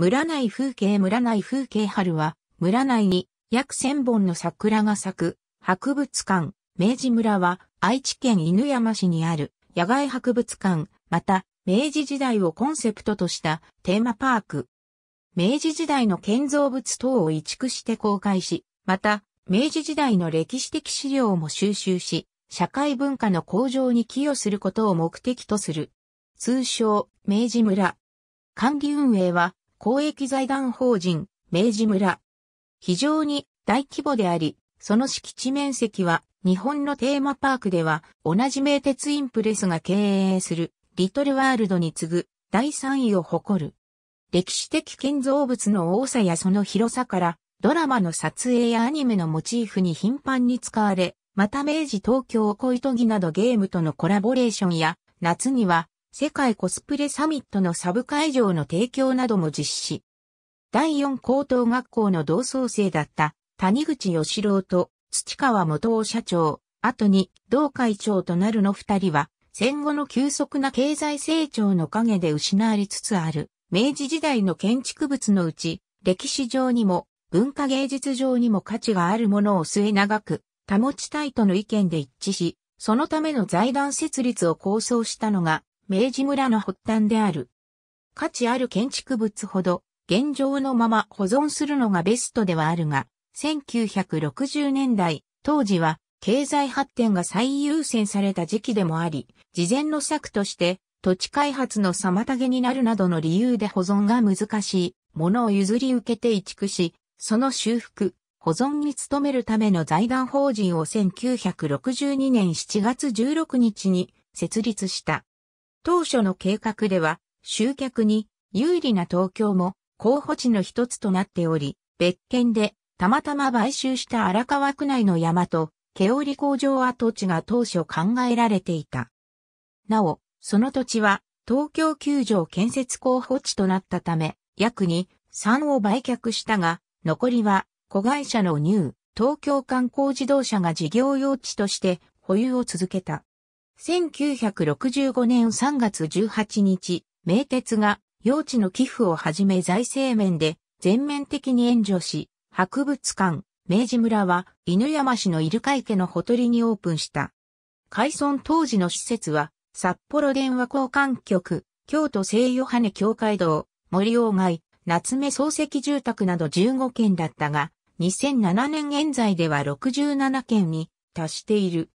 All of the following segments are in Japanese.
村内風景村内風景春は、村内に約千本の桜が咲く博物館、明治村は愛知県犬山市にある野外博物館、また明治時代をコンセプトとしたテーマパーク。明治時代の建造物等を移築して公開し、また明治時代の歴史的資料も収集し、社会文化の向上に寄与することを目的とする。通称、明治村。管理運営は、公益財団法人、明治村。非常に大規模であり、その敷地面積は日本のテーマパークでは同じ名鉄インプレスが経営するリトルワールドに次ぐ第3位を誇る。歴史的建造物の多さやその広さからドラマの撮影やアニメのモチーフに頻繁に使われ、また明治東京恋とぎなどゲームとのコラボレーションや夏には世界コスプレサミットのサブ会場の提供なども実施。第4高等学校の同窓生だった谷口義郎と土川元夫社長、後に同会長となるの二人は、戦後の急速な経済成長の陰で失われつつある、明治時代の建築物のうち、歴史上にも、文化芸術上にも価値があるものを末長く、保ちたいとの意見で一致し、そのための財団設立を構想したのが、明治村の発端である。価値ある建築物ほど現状のまま保存するのがベストではあるが、1960年代、当時は経済発展が最優先された時期でもあり、事前の策として土地開発の妨げになるなどの理由で保存が難しいものを譲り受けて移築し、その修復、保存に努めるための財団法人を1962年7月16日に設立した。当初の計画では、集客に有利な東京も候補地の一つとなっており、別件でたまたま買収した荒川区内の山と、毛織工場跡地が当初考えられていた。なお、その土地は東京球場建設候補地となったため、約に3を売却したが、残りは子会社のニュー、東京観光自動車が事業用地として保有を続けた。1965年3月18日、名鉄が用地の寄付をはじめ財政面で全面的に援助し、博物館、明治村は犬山市のイルカ池のほとりにオープンした。開村当時の施設は、札幌電話交換局、京都西ヨハネ教会堂、森鴎外、夏目漱石住宅など15件だったが、2007年現在では67件に達している。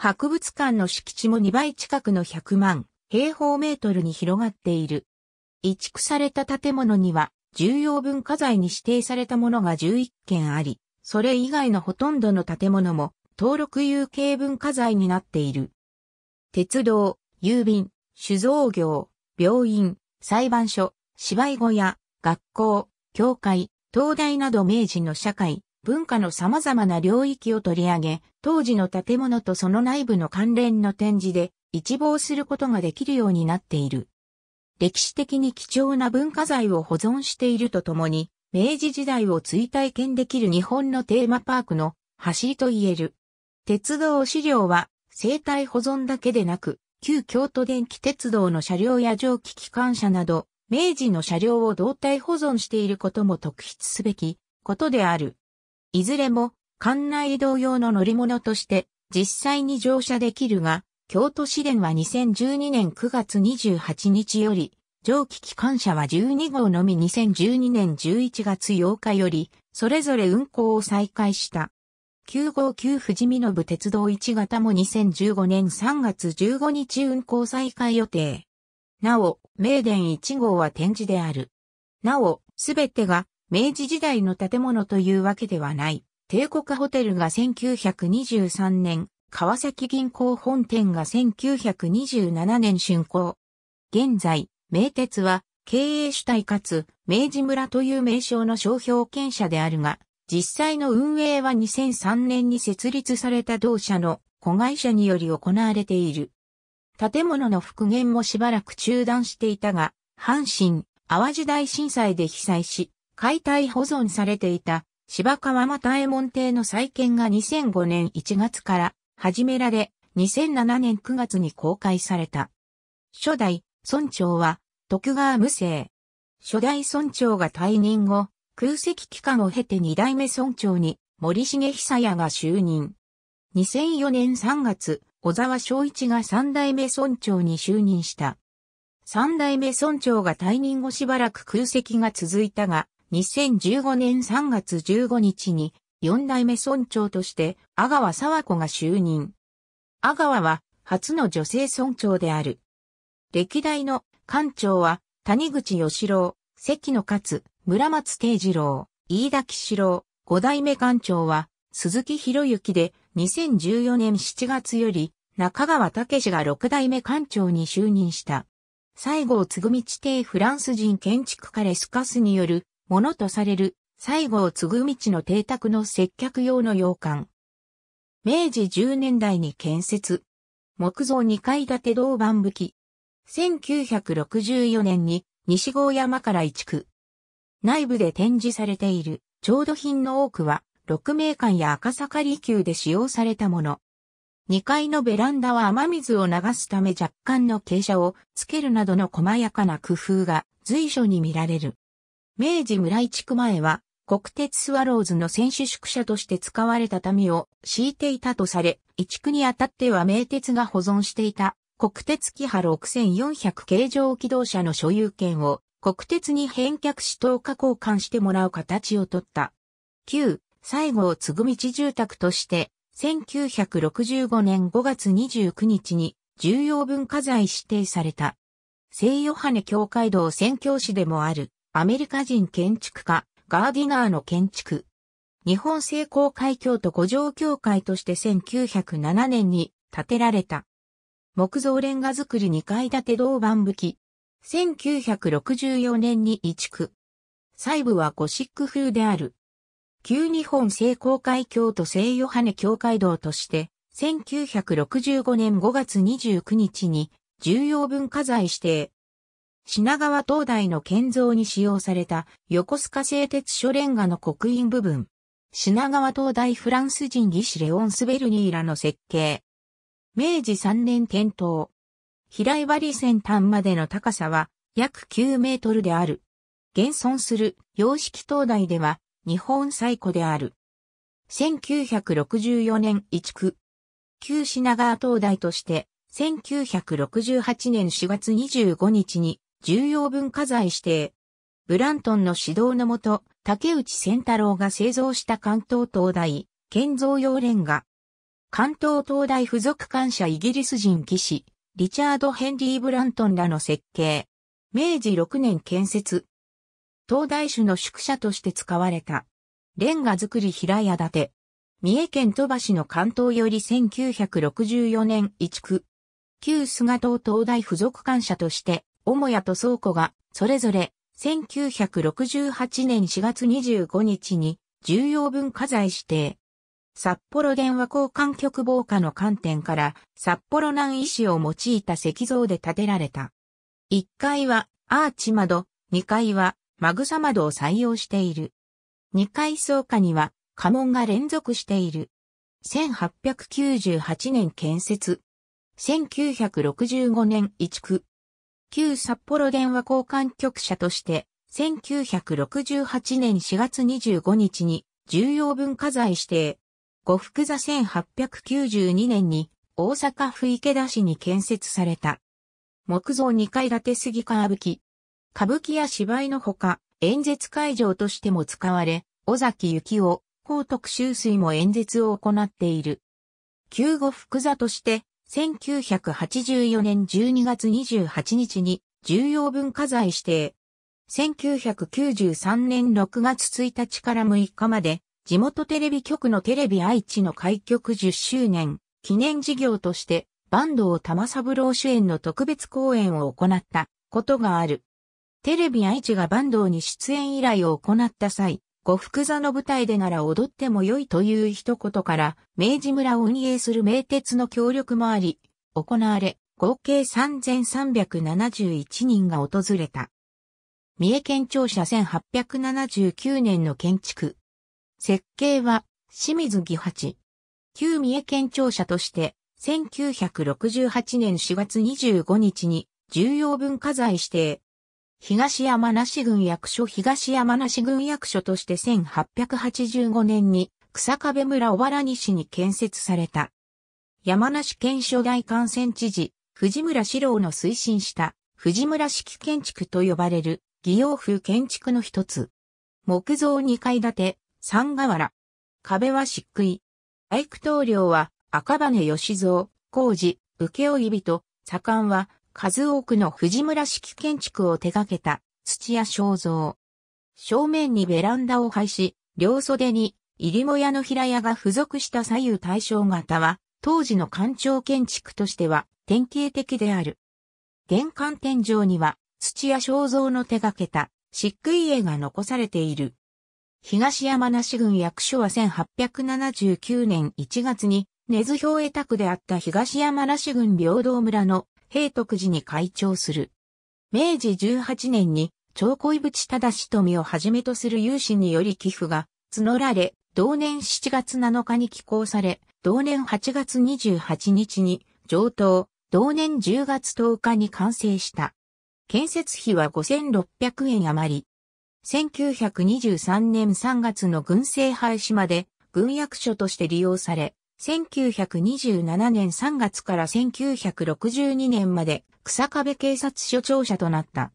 博物館の敷地も2倍近くの100万平方メートルに広がっている。移築された建物には重要文化財に指定されたものが11件あり、それ以外のほとんどの建物も登録有形文化財になっている。鉄道、郵便、酒造業、病院、裁判所、芝居小屋、学校、教会、東大など明治の社会、文化の様々な領域を取り上げ、当時の建物とその内部の関連の展示で一望することができるようになっている。歴史的に貴重な文化財を保存しているとともに、明治時代を追体験できる日本のテーマパークの走りと言える。鉄道資料は生態保存だけでなく、旧京都電気鉄道の車両や蒸気機関車など、明治の車両を動体保存していることも特筆すべきことである。いずれも館内移動用の乗り物として実際に乗車できるが、京都市電は2012年9月28日より、蒸気機関車は12号のみ2012年11月8日より、それぞれ運行を再開した。9号9富士見信鉄道1型も2015年3月15日運行再開予定。なお、名電1号は展示である。なお、すべてが明治時代の建物というわけではない。帝国ホテルが1923年、川崎銀行本店が1927年竣工。現在、名鉄は経営主体かつ明治村という名称の商標権者であるが、実際の運営は2003年に設立された同社の子会社により行われている。建物の復元もしばらく中断していたが、阪神、淡路大震災で被災し、解体保存されていた芝川又右衛門邸の再建が2005年1月から始められ、2007年9月に公開された。初代村長は徳川無政。初代村長が退任後、空席期間を経て二代目村長に森重久也が就任。2004年3月、小沢昭一が三代目村長に就任した。三代目村長が退任後しばらく空席が続いたが、2015年3月15日に4代目村長として阿川沢子が就任。阿川は初の女性村長である。歴代の館長は谷口義郎、関野勝、村松定次郎、飯田喜郎、5代目館長は鈴木博之で2014年7月より中川武が6代目館長に就任した。西郷つぐみ地底フランス人建築家レスカスによるものとされる西郷継ぐ道の邸宅の接客用の洋館。明治10年代に建設。木造2階建て銅板武器。1964年に西郷山から移築。内部で展示されている調度品の多くは、六名館や赤坂離宮で使用されたもの。2階のベランダは雨水を流すため若干の傾斜をつけるなどの細やかな工夫が随所に見られる。明治村井地区前は、国鉄スワローズの選手宿舎として使われた民を敷いていたとされ、一区にあたっては名鉄が保存していた国鉄キハ6400形状機動車の所有権を国鉄に返却し等価交換してもらう形をとった。旧、西郷つぐみ住宅として、1965年5月29日に重要文化財指定された。西ヨハネ教会堂宣教師でもある。アメリカ人建築家、ガーディナーの建築。日本成功会教と五条教会として1907年に建てられた。木造レンガ造り2階建て銅板武器。1964年に移築。細部はゴシック風である。旧日本聖公会教と聖ヨハネ教会堂として、1965年5月29日に重要文化財指定、品川灯台の建造に使用された横須賀製鉄所レンガの刻印部分。品川灯台フランス人技師レオン・スベルニーらの設計。明治3年点灯。平井割先端までの高さは約9メートルである。現存する洋式灯台では日本最古である。1964年移区。旧品川灯台として1968年4月25日に重要文化財指定。ブラントンの指導のもと、竹内仙太郎が製造した関東東大、建造用レンガ。関東東大付属官舎イギリス人技師、リチャード・ヘンリー・ブラントンらの設計。明治6年建設。東大種の宿舎として使われた。レンガ造り平屋建て。三重県鳥羽市の関東より1964年移築。旧菅東東大付属官舎として母屋と倉庫が、それぞれ、1968年4月25日に、重要文化財指定。札幌電話交換局防火の観点から、札幌南石を用いた石像で建てられた。1階は、アーチ窓、2階は、マグサ窓を採用している。2階倉庫には、家紋が連続している。1898年建設。1965年移築。旧札幌電話交換局舎として、1968年4月25日に重要文化財指定。呉福座1892年に大阪府池田市に建設された。木造2階建て杉川吹き。歌舞伎や芝居のほか、演説会場としても使われ、尾崎幸雄、高徳秋水も演説を行っている。旧呉福座として1984年12月28日に重要文化財指定。1993年6月1日から6日まで、地元テレビ局のテレビ愛知の開局10周年記念事業として、坂東玉三郎主演の特別公演を行ったことがある。テレビ愛知が坂東に出演依頼を行った際、呉服座の舞台でなら踊っても良いという一言から、明治村を運営する名鉄の協力もあり、行われ、合計3371人が訪れた。三重県庁舎1879年の建築。設計は、清水義八。旧三重県庁舎として、1968年4月25日に重要文化財指定、東山梨郡役所東山梨郡役所として1885年に草壁村小原西に建設された。山梨県初代幹線知事、藤村四郎の推進した藤村式建築と呼ばれる義様風建築の一つ。木造二階建て、三河原。壁は漆喰。愛工棟梁は赤羽義蔵、工事、請負人、左官は数多くの藤村式建築を手掛けた土屋正造。正面にベランダを配し、両袖に入りも屋の平屋が付属した左右対称型は、当時の官庁建築としては典型的である。玄関天井には土屋正造の手掛けた漆喰絵が残されている。東山梨郡役所は1879年1月に根津兵衛宅であった東山梨郡平等村の平徳寺に開庁する。明治18年に、長小井淵忠富をはじめとする有志により寄付が募られ、同年7月7日に寄港され、同年8月28日に上等、同年10月10日に完成した。建設費は5600円余り。1923年3月の軍政廃止まで軍役所として利用され、1927年3月から1962年まで草壁警察署長者となった。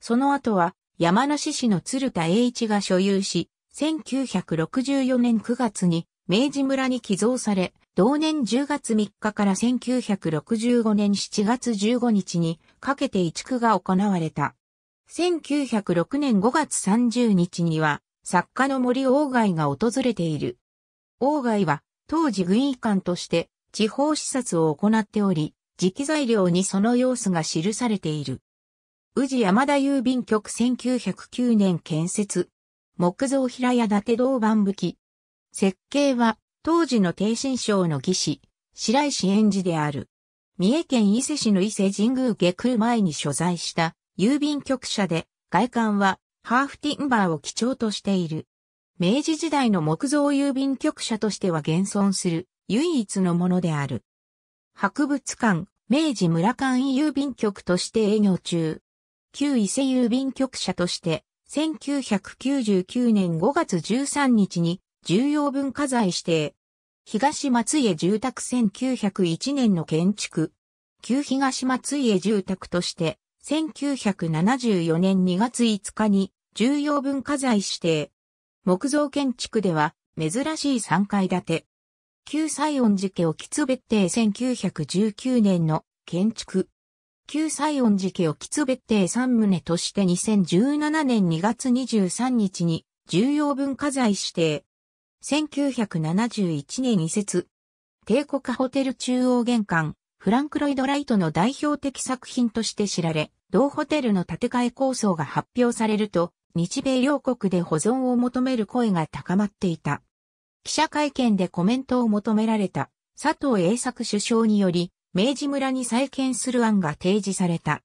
その後は山梨市の鶴田栄一が所有し、1964年9月に明治村に寄贈され、同年10月3日から1965年7月15日にかけて移築が行われた。1906年5月30日には作家の森王外が訪れている。王外は当時軍医官として地方視察を行っており、気材料にその様子が記されている。宇治山田郵便局1909年建設。木造平屋建て銅板武器。設計は当時の低身省の技師、白石園児である。三重県伊勢市の伊勢神宮下空前に所在した郵便局舎で外観はハーフティンバーを基調としている。明治時代の木造郵便局舎としては現存する唯一のものである。博物館、明治村間郵便局として営業中。旧伊勢郵便局舎として、1999年5月13日に重要文化財指定。東松江住宅1901年の建築。旧東松江住宅として、1974年2月5日に重要文化財指定。木造建築では、珍しい3階建て。旧西音寺家沖津別邸1919年の建築。旧西音寺家沖津別邸3棟として2017年2月23日に重要文化財指定。1971年移設。帝国ホテル中央玄関、フランク・ロイド・ライトの代表的作品として知られ、同ホテルの建て替え構想が発表されると、日米両国で保存を求める声が高まっていた。記者会見でコメントを求められた佐藤栄作首相により、明治村に再建する案が提示された。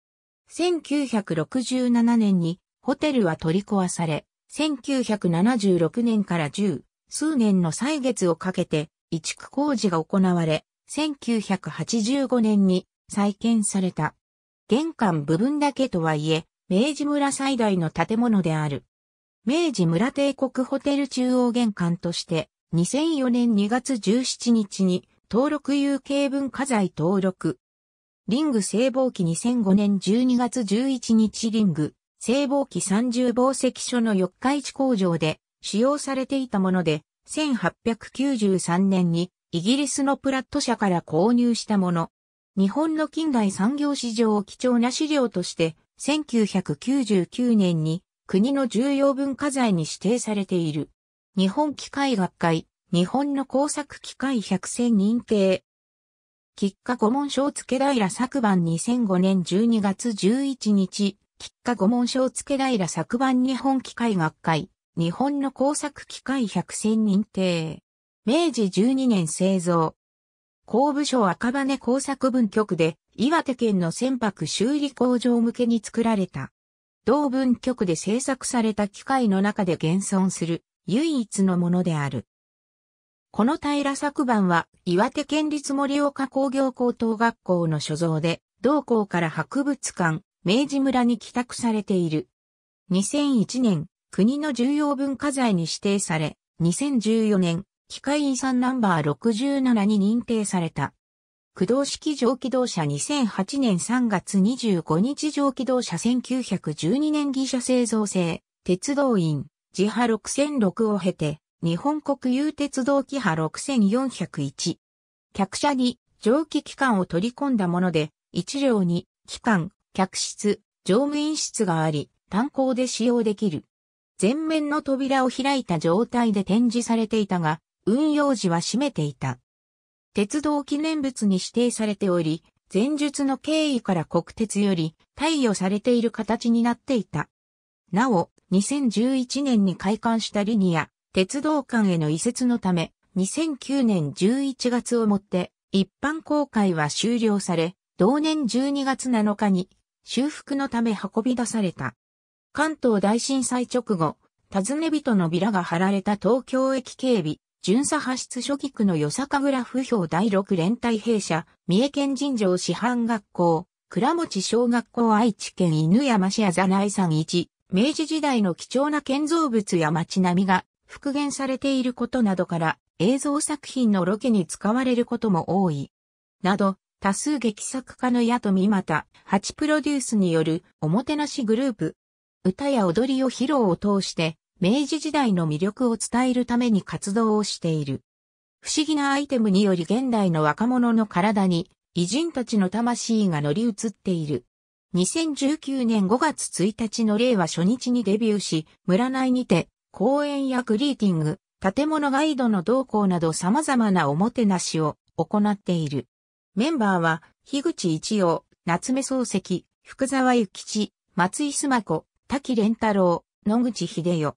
1967年にホテルは取り壊され、1976年から10数年の歳月をかけて移築工事が行われ、1985年に再建された。玄関部分だけとはいえ、明治村最大の建物である。明治村帝国ホテル中央玄関として、2004年2月17日に登録有形文化財登録。リング聖望機2005年12月11日リング聖望機30宝石所の四日市工場で使用されていたもので、1893年にイギリスのプラット社から購入したもの。日本の近代産業史上貴重な資料として1999年に国の重要文化財に指定されている。日本機械学会、日本の工作機械百選認定。喫下五門章付平昨晩2005年12月11日、喫下五門章付平昨晩日本機械学会、日本の工作機械百選認定。明治12年製造。工部省赤羽工作文局で岩手県の船舶修理工場向けに作られた。同文局で製作された機械の中で現存する唯一のものである。この平作版は岩手県立盛岡工業高等学校の所蔵で、同校から博物館、明治村に帰宅されている。2001年、国の重要文化財に指定され、2014年、機械遺産ナンバー67に認定された。駆動式蒸気動車2008年3月25日蒸気動車1912年技車製造製、鉄道員、自派6006を経て、日本国有鉄道機波6401。客車に蒸気機関を取り込んだもので、1両に機関、客室、乗務員室があり、炭鉱で使用できる。前面の扉を開いた状態で展示されていたが、運用時は閉めていた。鉄道記念物に指定されており、前述の経緯から国鉄より貸与されている形になっていた。なお、2011年に開館したリニア、鉄道館への移設のため、2009年11月をもって一般公開は終了され、同年12月7日に修復のため運び出された。関東大震災直後、尋ね人のビラが貼られた東京駅警備巡査派出初期区の与坂グラフ表第6連隊兵舎、三重県尋常師範学校、倉持小学校愛知県犬山市屋座内山一、明治時代の貴重な建造物や街並みが復元されていることなどから映像作品のロケに使われることも多い。など、多数劇作家の矢富又、八プロデュースによるおもてなしグループ、歌や踊りを披露を通して明治時代の魅力を伝えるために活動をしている。不思議なアイテムにより現代の若者の体に偉人たちの魂が乗り移っている。2019年5月1日の令和初日にデビューし、村内にて公演やグリーティング、建物ガイドの同行など様々なおもてなしを行っている。メンバーは、樋口一葉、夏目漱石、福沢諭吉、松井須磨子、滝蓮太郎、野口秀代、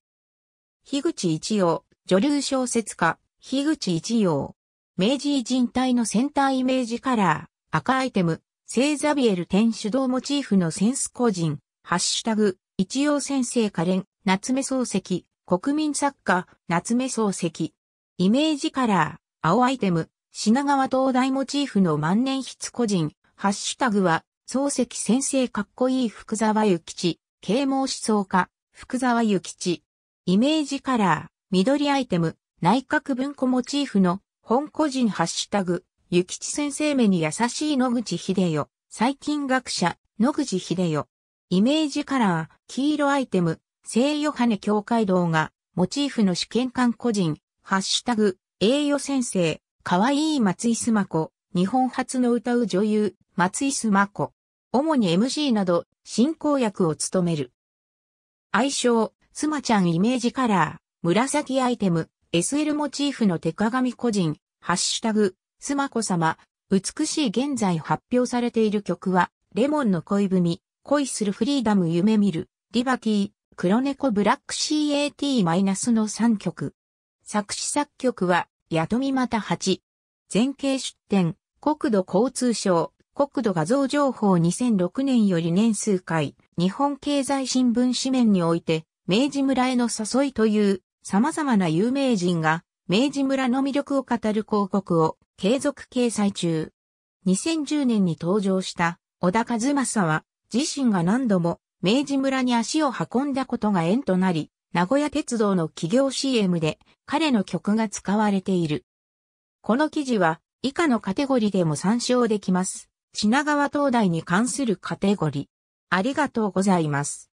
樋口一葉、女流小説家、樋口一葉。明治人体のセンターイメージカラー、赤アイテム、聖ザビエル天主堂モチーフのセンス個人、ハッシュタグ、一葉先生可憐、夏目漱石、国民作家、夏目漱石。イメージカラー、青アイテム、品川東大モチーフの万年筆個人、ハッシュタグは、漱石先生かっこいい福沢諭吉、啓蒙思想家、福沢諭吉。イメージカラー、緑アイテム、内閣文庫モチーフの、本個人ハッシュタグ、ゆきち先生目に優しい野口秀代、最近学者、野口秀代。イメージカラー、黄色アイテム、聖ヨハネ教会堂が、モチーフの試験官個人、ハッシュタグ、栄誉先生、かわいい松井すま子、日本初の歌う女優、松井すま子。主に m g など、進行役を務める。愛称、スマちゃんイメージカラー、紫アイテム、SL モチーフの手鏡個人、ハッシュタグ、スマコ様、美しい現在発表されている曲は、レモンの恋文、恋するフリーダム夢見る、リバティ、黒猫ブラック CAT- の3曲。作詞作曲は、宿見また8。前景出展、国土交通省、国土画像情報2006年より年数回、日本経済新聞紙面において、明治村への誘いという様々な有名人が明治村の魅力を語る広告を継続掲載中。2010年に登場した小田和正は自身が何度も明治村に足を運んだことが縁となり、名古屋鉄道の企業 CM で彼の曲が使われている。この記事は以下のカテゴリでも参照できます。品川灯台に関するカテゴリ。ありがとうございます。